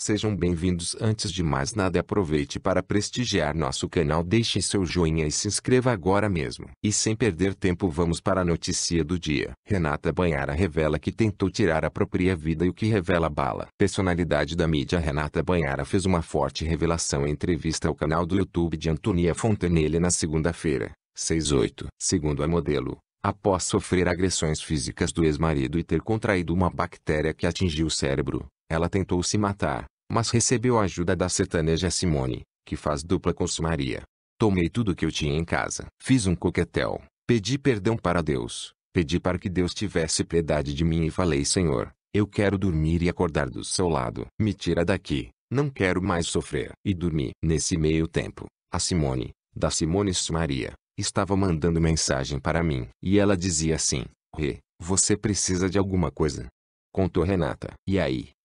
Sejam bem-vindos. Antes de mais nada, aproveite para prestigiar nosso canal, deixe seu joinha e se inscreva agora mesmo. E sem perder tempo, vamos para a notícia do dia. Renata Banhara revela que tentou tirar a própria vida e o que revela bala. Personalidade da mídia Renata Banhara fez uma forte revelação em entrevista ao canal do YouTube de Antonia Fontanelli na segunda-feira, 6/8. Segundo a modelo, após sofrer agressões físicas do ex-marido e ter contraído uma bactéria que atingiu o cérebro, ela tentou se matar, mas recebeu a ajuda da sertaneja Simone, que faz dupla com Maria. Tomei tudo que eu tinha em casa. Fiz um coquetel, pedi perdão para Deus, pedi para que Deus tivesse piedade de mim e falei: Senhor, eu quero dormir e acordar do seu lado. Me tira daqui, não quero mais sofrer. E dormi. Nesse meio tempo, a Simone, da Simone Maria, estava mandando mensagem para mim. E ela dizia assim: Rê, você precisa de alguma coisa? Contou Renata. E aí,